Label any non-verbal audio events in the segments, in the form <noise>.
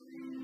Thank you.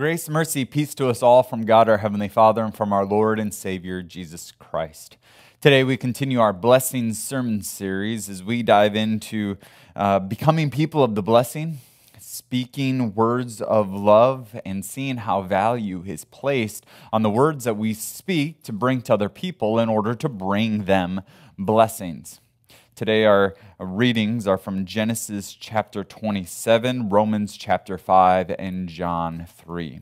Grace, mercy, peace to us all from God our Heavenly Father and from our Lord and Savior Jesus Christ. Today, we continue our Blessings Sermon series as we dive into uh, becoming people of the blessing, speaking words of love, and seeing how value is placed on the words that we speak to bring to other people in order to bring them blessings. Today, our readings are from Genesis chapter 27, Romans chapter 5, and John 3.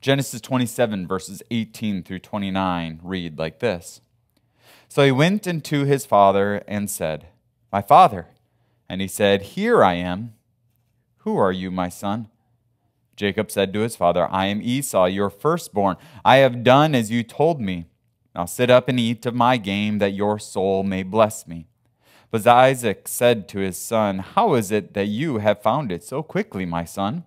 Genesis 27, verses 18 through 29 read like this So he went into his father and said, My father. And he said, Here I am. Who are you, my son? Jacob said to his father, I am Esau, your firstborn. I have done as you told me. Now sit up and eat of my game, that your soul may bless me. But Isaac said to his son, How is it that you have found it so quickly, my son?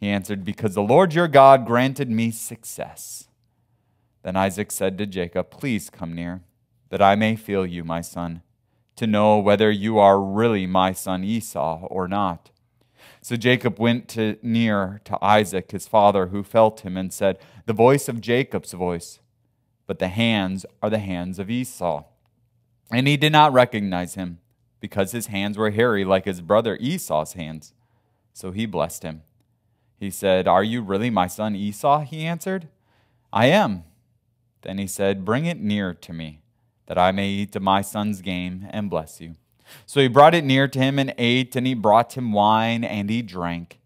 He answered, Because the Lord your God granted me success. Then Isaac said to Jacob, Please come near, that I may feel you, my son, to know whether you are really my son Esau or not. So Jacob went to near to Isaac, his father, who felt him and said, The voice of Jacob's voice, but the hands are the hands of Esau. And he did not recognize him, because his hands were hairy like his brother Esau's hands. So he blessed him. He said, Are you really my son Esau? He answered, I am. Then he said, Bring it near to me, that I may eat of my son's game and bless you. So he brought it near to him and ate, and he brought him wine, and he drank.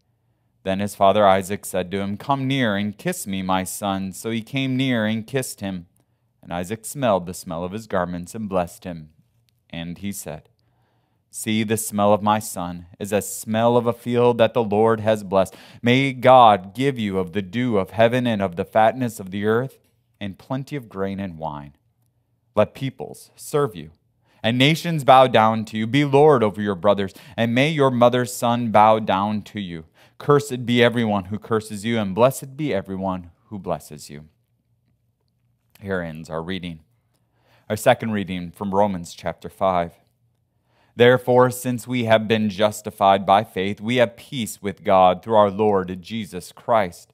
Then his father Isaac said to him, Come near and kiss me, my son. So he came near and kissed him. And Isaac smelled the smell of his garments and blessed him. And he said, See, the smell of my son is a smell of a field that the Lord has blessed. May God give you of the dew of heaven and of the fatness of the earth, and plenty of grain and wine. Let peoples serve you, and nations bow down to you. Be Lord over your brothers, and may your mother's son bow down to you. Cursed be everyone who curses you, and blessed be everyone who blesses you here ends our reading. Our second reading from Romans chapter 5. Therefore, since we have been justified by faith, we have peace with God through our Lord Jesus Christ.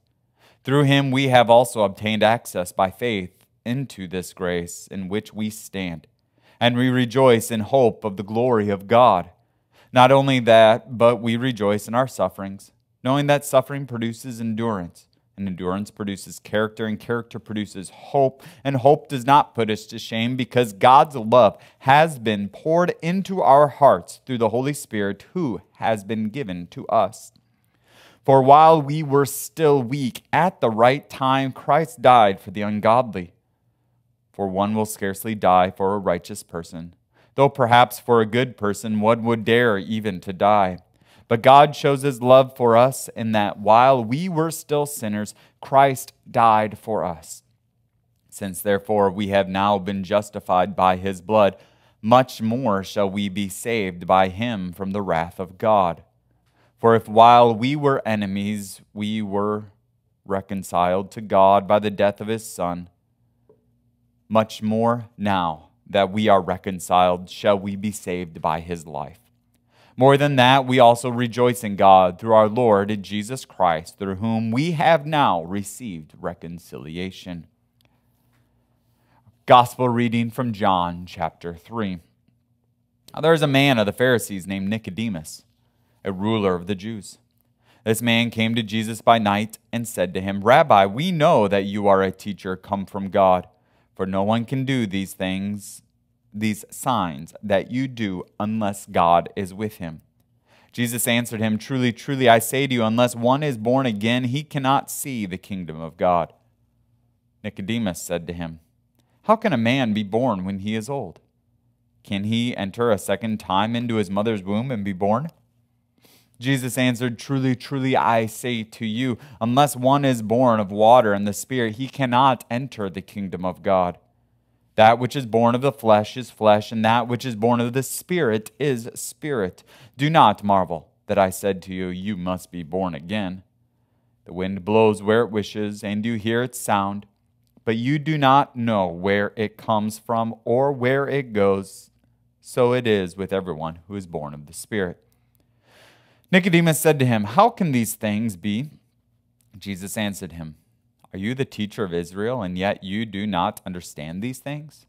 Through him we have also obtained access by faith into this grace in which we stand, and we rejoice in hope of the glory of God. Not only that, but we rejoice in our sufferings, knowing that suffering produces endurance and endurance produces character, and character produces hope. And hope does not put us to shame because God's love has been poured into our hearts through the Holy Spirit who has been given to us. For while we were still weak, at the right time Christ died for the ungodly. For one will scarcely die for a righteous person, though perhaps for a good person one would dare even to die. But God shows his love for us in that while we were still sinners, Christ died for us. Since therefore we have now been justified by his blood, much more shall we be saved by him from the wrath of God. For if while we were enemies, we were reconciled to God by the death of his Son, much more now that we are reconciled shall we be saved by his life. More than that, we also rejoice in God through our Lord Jesus Christ, through whom we have now received reconciliation. Gospel reading from John chapter 3. Now, there was a man of the Pharisees named Nicodemus, a ruler of the Jews. This man came to Jesus by night and said to him, Rabbi, we know that you are a teacher come from God, for no one can do these things these signs that you do unless God is with him. Jesus answered him, Truly, truly, I say to you, unless one is born again, he cannot see the kingdom of God. Nicodemus said to him, How can a man be born when he is old? Can he enter a second time into his mother's womb and be born? Jesus answered, Truly, truly, I say to you, unless one is born of water and the Spirit, he cannot enter the kingdom of God. That which is born of the flesh is flesh, and that which is born of the Spirit is spirit. Do not marvel that I said to you, You must be born again. The wind blows where it wishes, and you hear its sound, but you do not know where it comes from or where it goes. So it is with everyone who is born of the Spirit. Nicodemus said to him, How can these things be? Jesus answered him, are you the teacher of Israel, and yet you do not understand these things?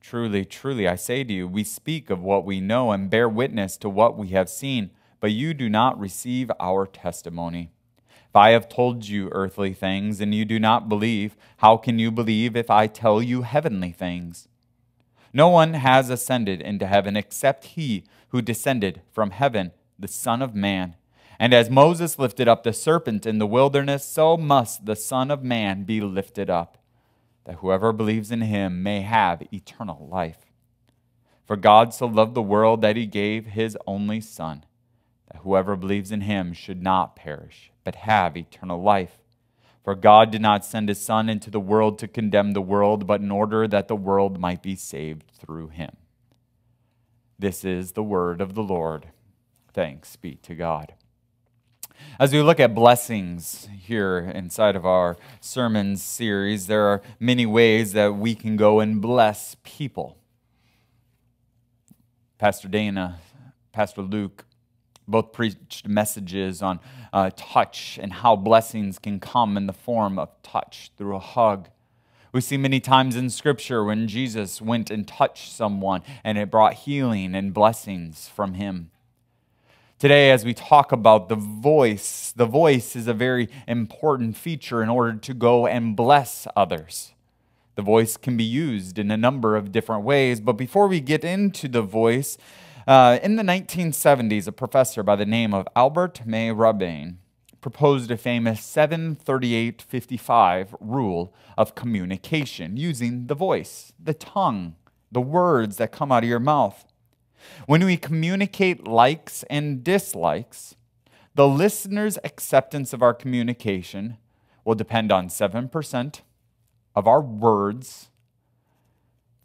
Truly, truly, I say to you, we speak of what we know and bear witness to what we have seen, but you do not receive our testimony. If I have told you earthly things and you do not believe, how can you believe if I tell you heavenly things? No one has ascended into heaven except he who descended from heaven, the Son of Man. And as Moses lifted up the serpent in the wilderness, so must the Son of Man be lifted up, that whoever believes in him may have eternal life. For God so loved the world that he gave his only Son, that whoever believes in him should not perish, but have eternal life. For God did not send his Son into the world to condemn the world, but in order that the world might be saved through him. This is the word of the Lord. Thanks be to God. As we look at blessings here inside of our sermon series, there are many ways that we can go and bless people. Pastor Dana, Pastor Luke, both preached messages on uh, touch and how blessings can come in the form of touch through a hug. We see many times in Scripture when Jesus went and touched someone and it brought healing and blessings from him. Today, as we talk about the voice, the voice is a very important feature in order to go and bless others. The voice can be used in a number of different ways, but before we get into the voice, uh, in the 1970s, a professor by the name of Albert May proposed a famous 73855 rule of communication using the voice, the tongue, the words that come out of your mouth. When we communicate likes and dislikes, the listener's acceptance of our communication will depend on 7% of our words,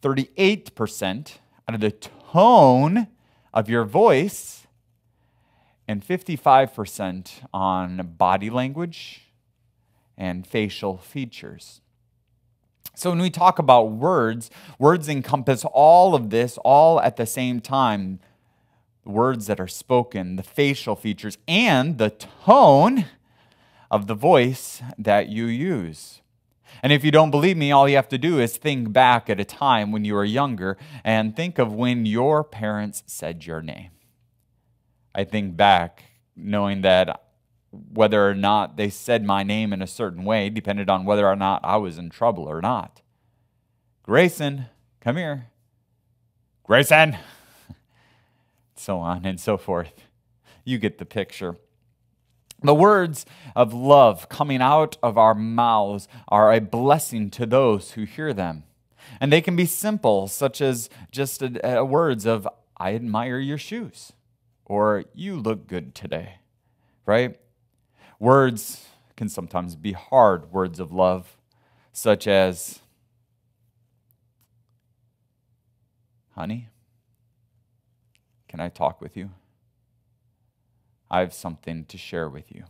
38% out of the tone of your voice, and 55% on body language and facial features. So when we talk about words, words encompass all of this all at the same time. Words that are spoken, the facial features, and the tone of the voice that you use. And if you don't believe me, all you have to do is think back at a time when you were younger and think of when your parents said your name. I think back knowing that whether or not they said my name in a certain way depended on whether or not I was in trouble or not. Grayson, come here. Grayson! <laughs> so on and so forth. You get the picture. The words of love coming out of our mouths are a blessing to those who hear them. And they can be simple, such as just a, a words of, I admire your shoes, or you look good today, right? Words can sometimes be hard words of love, such as, Honey, can I talk with you? I have something to share with you.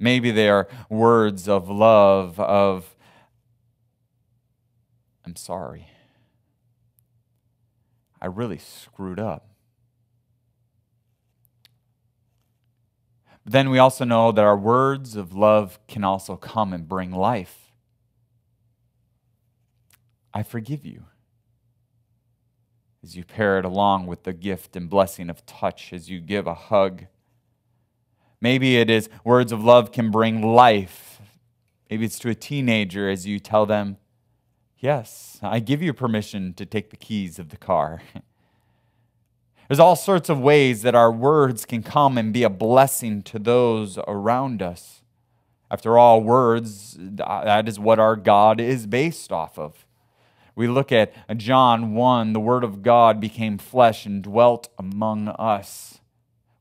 Maybe they are words of love, of, I'm sorry. I really screwed up. then we also know that our words of love can also come and bring life. I forgive you. As you pair it along with the gift and blessing of touch, as you give a hug. Maybe it is words of love can bring life. Maybe it's to a teenager as you tell them, Yes, I give you permission to take the keys of the car. <laughs> There's all sorts of ways that our words can come and be a blessing to those around us. After all, words, that is what our God is based off of. We look at John 1 the Word of God became flesh and dwelt among us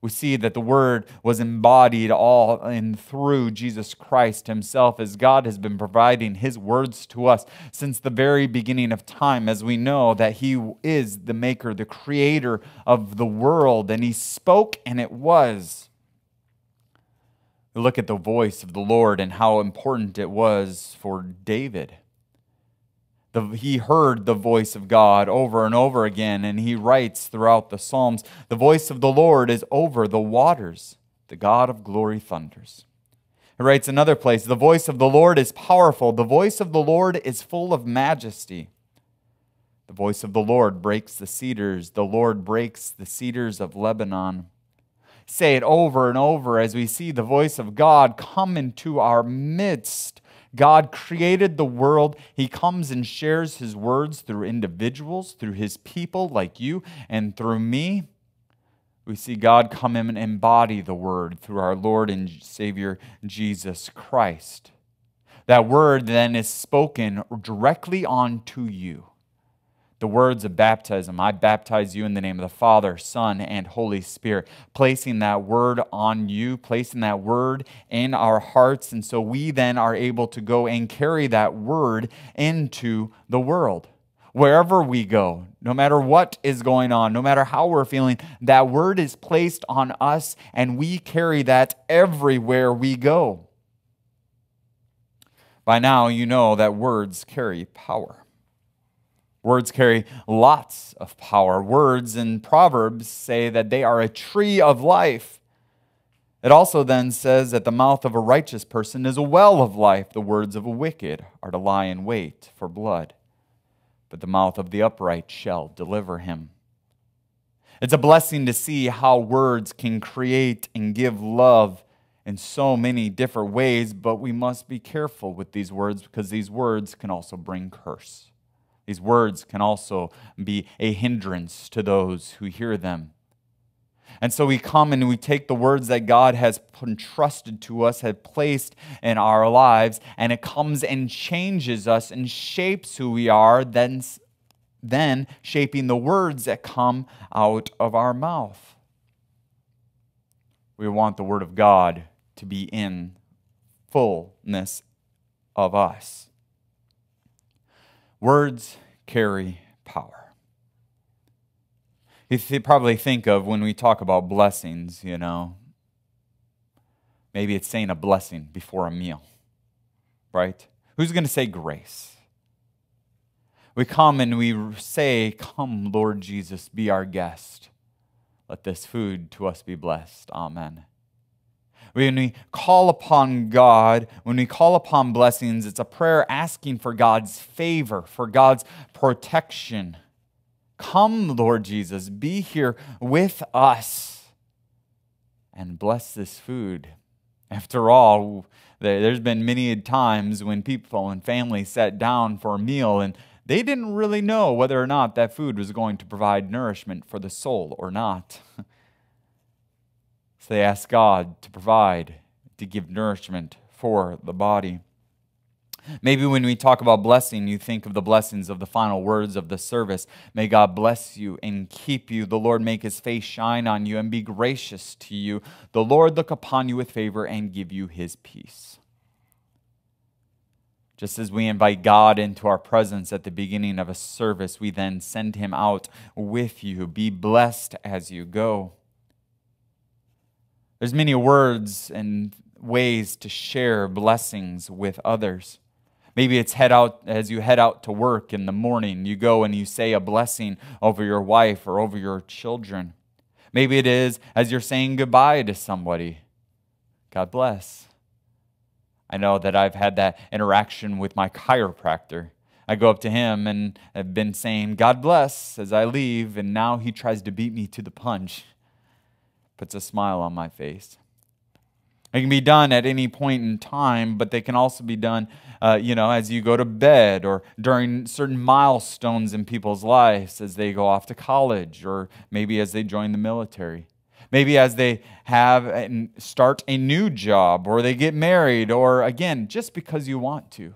we see that the Word was embodied all in through Jesus Christ Himself, as God has been providing His words to us since the very beginning of time, as we know that He is the Maker, the Creator of the world, and He spoke and it was. look at the voice of the Lord and how important it was for David. The, he heard the voice of God over and over again, and he writes throughout the Psalms The voice of the Lord is over the waters, the God of glory thunders. He writes another place The voice of the Lord is powerful, the voice of the Lord is full of majesty. The voice of the Lord breaks the cedars, the Lord breaks the cedars of Lebanon. Say it over and over as we see the voice of God come into our midst God created the world. He comes and shares his words through individuals, through his people like you, and through me. We see God come and embody the word through our Lord and Savior Jesus Christ. That word then is spoken directly onto you the words of baptism I baptize you in the name of the Father, Son, and Holy Spirit, placing that word on you, placing that word in our hearts. And so we then are able to go and carry that word into the world. Wherever we go, no matter what is going on, no matter how we're feeling, that word is placed on us and we carry that everywhere we go. By now, you know that words carry power. Words carry lots of power. Words in Proverbs say that they are a tree of life. It also then says that the mouth of a righteous person is a well of life. The words of a wicked are to lie in wait for blood, but the mouth of the upright shall deliver him. It's a blessing to see how words can create and give love in so many different ways, but we must be careful with these words because these words can also bring curse. These words can also be a hindrance to those who hear them. And so we come and we take the words that God has entrusted to us, has placed in our lives, and it comes and changes us and shapes who we are, then, then shaping the words that come out of our mouth. We want the Word of God to be in fullness of us. Words carry power. You th- probably think of when we talk about blessings, you know, maybe it's saying a blessing before a meal, right? Who's going to say grace? We come and we say, Come, Lord Jesus, be our guest. Let this food to us be blessed. Amen. When we call upon God, when we call upon blessings, it's a prayer asking for God's favor, for God's protection. Come, Lord Jesus, be here with us and bless this food. After all, there's been many times when people and families sat down for a meal and they didn't really know whether or not that food was going to provide nourishment for the soul or not. <laughs> So they ask God to provide, to give nourishment for the body. Maybe when we talk about blessing, you think of the blessings of the final words of the service. May God bless you and keep you. The Lord make his face shine on you and be gracious to you. The Lord look upon you with favor and give you his peace. Just as we invite God into our presence at the beginning of a service, we then send him out with you. Be blessed as you go. There's many words and ways to share blessings with others. Maybe it's head out as you head out to work in the morning, you go and you say a blessing over your wife or over your children. Maybe it is as you're saying goodbye to somebody. God bless. I know that I've had that interaction with my chiropractor. I go up to him and I've been saying, God bless, as I leave, and now he tries to beat me to the punch puts a smile on my face. They can be done at any point in time, but they can also be done, uh, you know, as you go to bed or during certain milestones in people's lives as they go off to college or maybe as they join the military. Maybe as they have and start a new job or they get married or, again, just because you want to.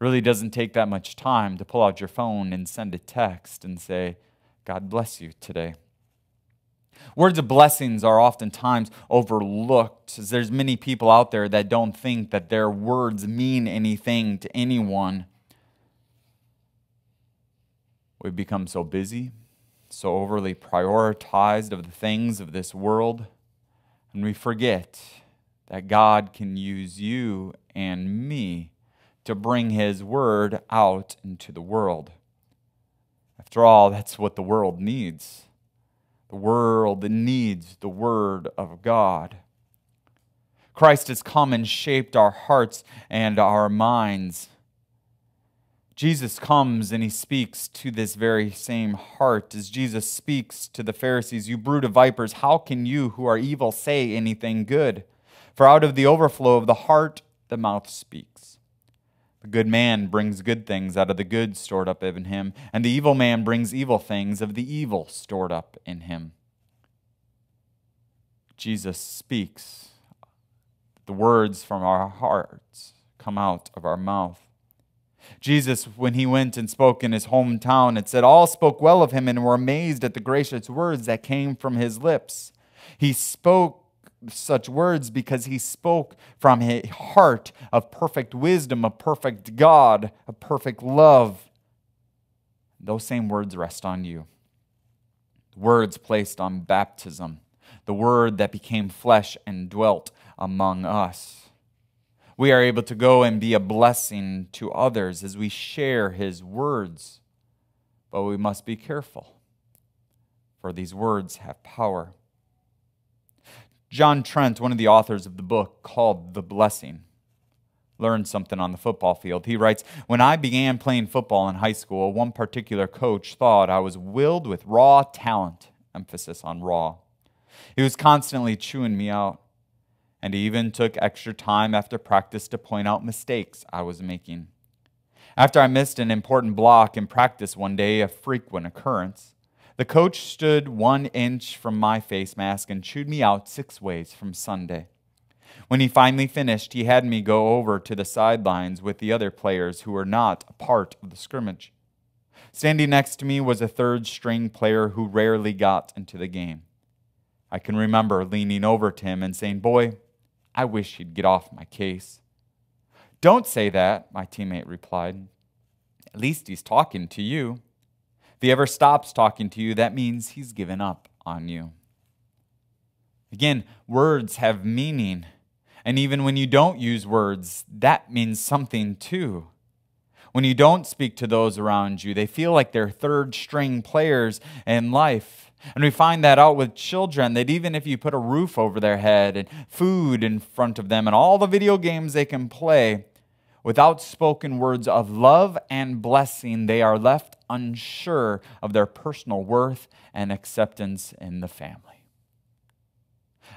really doesn't take that much time to pull out your phone and send a text and say, God bless you today. Words of blessings are oftentimes overlooked. There's many people out there that don't think that their words mean anything to anyone. We've become so busy, so overly prioritized of the things of this world, and we forget that God can use you and me to bring His word out into the world. After all, that's what the world needs the world that needs the Word of God. Christ has come and shaped our hearts and our minds. Jesus comes and he speaks to this very same heart as Jesus speaks to the Pharisees, You brood of vipers, how can you who are evil say anything good? For out of the overflow of the heart, the mouth speaks. The good man brings good things out of the good stored up in him, and the evil man brings evil things of the evil stored up in him. Jesus speaks. The words from our hearts come out of our mouth. Jesus, when he went and spoke in his hometown, it said, All spoke well of him and were amazed at the gracious words that came from his lips. He spoke such words because he spoke from a heart of perfect wisdom, a perfect God, a perfect love. Those same words rest on you. Words placed on baptism, the word that became flesh and dwelt among us. We are able to go and be a blessing to others as we share his words, but we must be careful, for these words have power. John Trent, one of the authors of the book called The Blessing, learned something on the football field. He writes When I began playing football in high school, one particular coach thought I was willed with raw talent, emphasis on raw. He was constantly chewing me out, and he even took extra time after practice to point out mistakes I was making. After I missed an important block in practice one day, a frequent occurrence, the coach stood one inch from my face mask and chewed me out six ways from Sunday. When he finally finished, he had me go over to the sidelines with the other players who were not a part of the scrimmage. Standing next to me was a third string player who rarely got into the game. I can remember leaning over to him and saying, Boy, I wish he would get off my case. Don't say that, my teammate replied. At least he's talking to you he ever stops talking to you, that means he's given up on you. Again, words have meaning. And even when you don't use words, that means something too. When you don't speak to those around you, they feel like they're third string players in life. And we find that out with children that even if you put a roof over their head and food in front of them and all the video games they can play, Without spoken words of love and blessing, they are left unsure of their personal worth and acceptance in the family.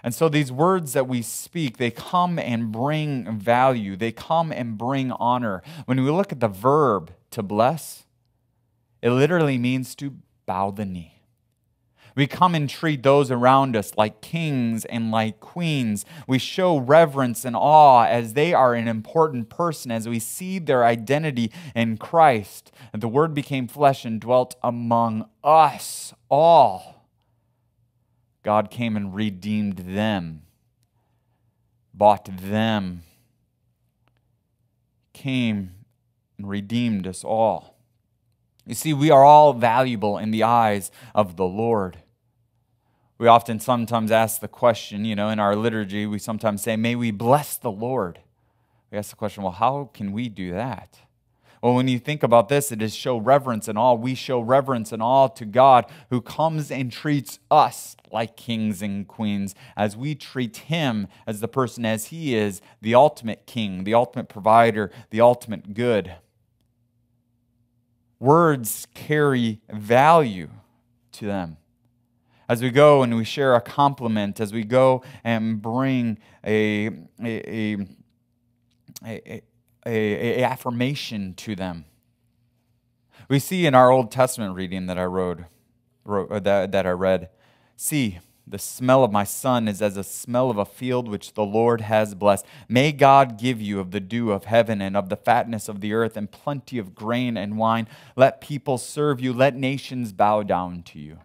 And so these words that we speak, they come and bring value, they come and bring honor. When we look at the verb to bless, it literally means to bow the knee. We come and treat those around us like kings and like queens. We show reverence and awe as they are an important person, as we see their identity in Christ. the Word became flesh and dwelt among us all. God came and redeemed them, bought them, came and redeemed us all. You see, we are all valuable in the eyes of the Lord. We often sometimes ask the question, you know, in our liturgy, we sometimes say, May we bless the Lord. We ask the question, Well, how can we do that? Well, when you think about this, it is show reverence and awe. We show reverence and awe to God who comes and treats us like kings and queens as we treat him as the person as he is the ultimate king, the ultimate provider, the ultimate good. Words carry value to them as we go and we share a compliment, as we go and bring a, a, a, a, affirmation to them. We see in our Old Testament reading that I wrote, uh, that, that I read, see, the smell of my son is as a smell of a field which the Lord has blessed. May God give you of the dew of heaven and of the fatness of the earth and plenty of grain and wine. Let people serve you, let nations bow down to you.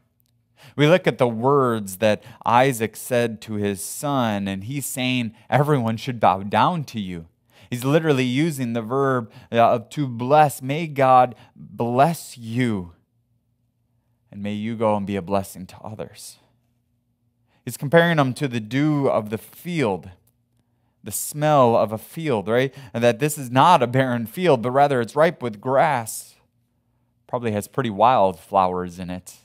We look at the words that Isaac said to his son, and he's saying, Everyone should bow down to you. He's literally using the verb uh, to bless. May God bless you, and may you go and be a blessing to others. He's comparing them to the dew of the field the smell of a field, right? And that this is not a barren field, but rather it's ripe with grass. Probably has pretty wild flowers in it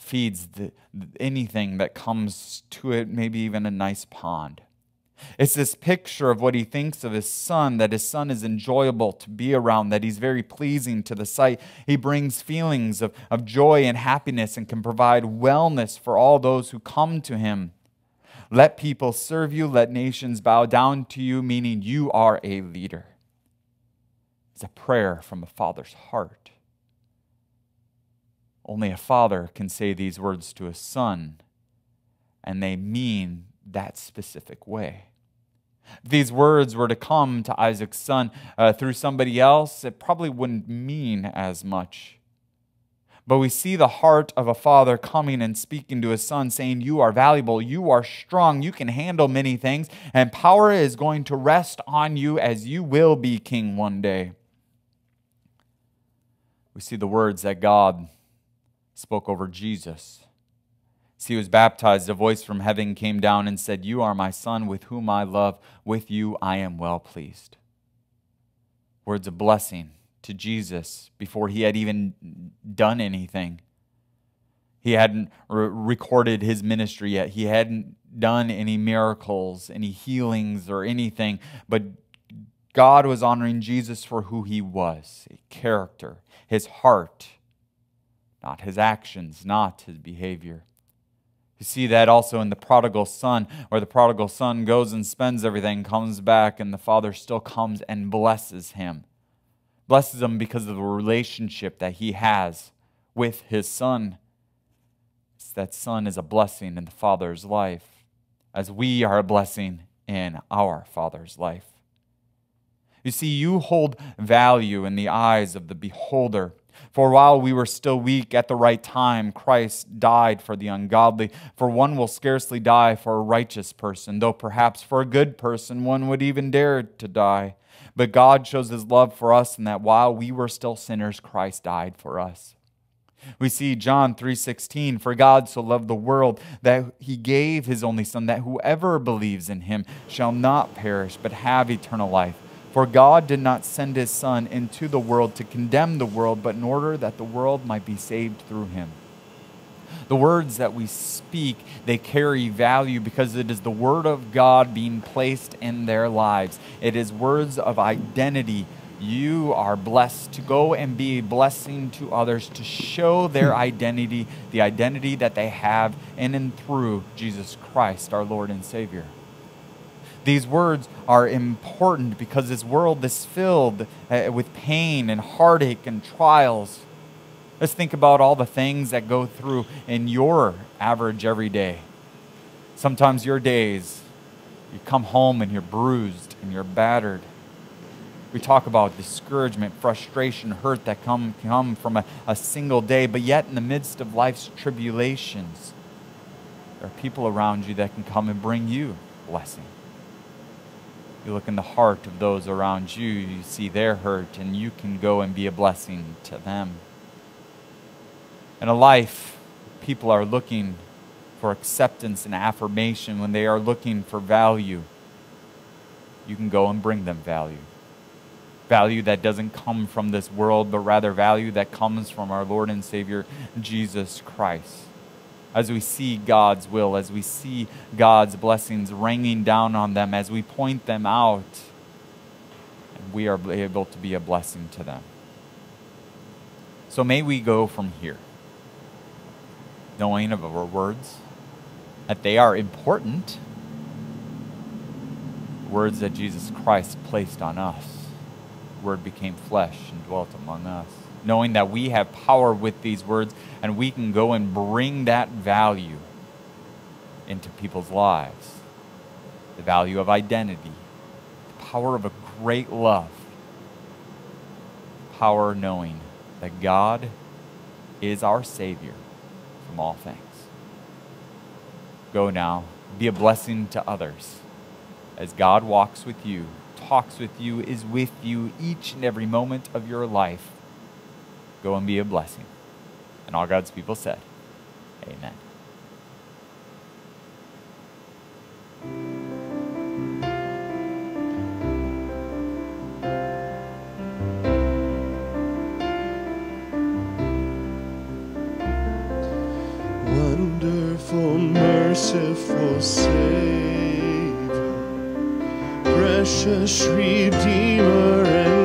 feeds the, anything that comes to it, maybe even a nice pond. It's this picture of what he thinks of his son, that his son is enjoyable to be around, that he's very pleasing to the sight. He brings feelings of, of joy and happiness and can provide wellness for all those who come to him. Let people serve you, let nations bow down to you, meaning you are a leader. It's a prayer from a father's heart. Only a father can say these words to a son, and they mean that specific way. these words were to come to Isaac's son uh, through somebody else, it probably wouldn't mean as much. But we see the heart of a father coming and speaking to his son, saying, You are valuable, you are strong, you can handle many things, and power is going to rest on you as you will be king one day. We see the words that God spoke over Jesus. As he was baptized, a voice from heaven came down and said, You are my son, with whom I love. With you I am well pleased. Words of blessing to Jesus before he had even done anything. He hadn't re- recorded his ministry yet. He hadn't done any miracles, any healings, or anything. But God was honoring Jesus for who he was, his character, his heart not his actions, not his behavior. You see that also in the prodigal son, where the prodigal son goes and spends everything, comes back, and the father still comes and blesses him. Blesses him because of the relationship that he has with his son. that son is a blessing in the father's life, as we are a blessing in our father's life. You see, you hold value in the eyes of the beholder for while we were still weak at the right time, Christ died for the ungodly. For one will scarcely die for a righteous person, though perhaps for a good person one would even dare to die. But God shows his love for us in that while we were still sinners, Christ died for us. We see John 3:16, for God so loved the world that he gave his only son that whoever believes in him shall not perish but have eternal life. For God did not send his Son into the world to condemn the world, but in order that the world might be saved through him. The words that we speak, they carry value because it is the word of God being placed in their lives. It is words of identity. You are blessed to go and be a blessing to others to show their <laughs> identity, the identity that they have in and through Jesus Christ, our Lord and Savior. These words are important because this world is filled uh, with pain and heartache and trials. Let's think about all the things that go through in your average every day. Sometimes your days, you come home and you're bruised and you're battered. We talk about discouragement, frustration, hurt that come, come from a, a single day, but yet in the midst of life's tribulations, there are people around you that can come and bring you blessing. You look in the heart of those around you, you see their hurt, and you can go and be a blessing to them. In a life, people are looking for acceptance and affirmation, when they are looking for value, you can go and bring them value. Value that doesn't come from this world, but rather value that comes from our Lord and Savior, Jesus Christ as we see God's will, as we see God's blessings raining down on them, as we point them out, and we are able to be a blessing to them. So may we go from here, knowing of our words, that they are important, words that Jesus Christ placed on us. Word became flesh and dwelt among us knowing that we have power with these words and we can go and bring that value into people's lives the value of identity, the power of a great love, power knowing that God is our Savior from all things. Go now, be a blessing to others as God walks with you, talks with you, is with you each and every moment of your life. Go and be a blessing. And all God's people said, Amen. Wonderful, merciful Savior, precious Redeemer and.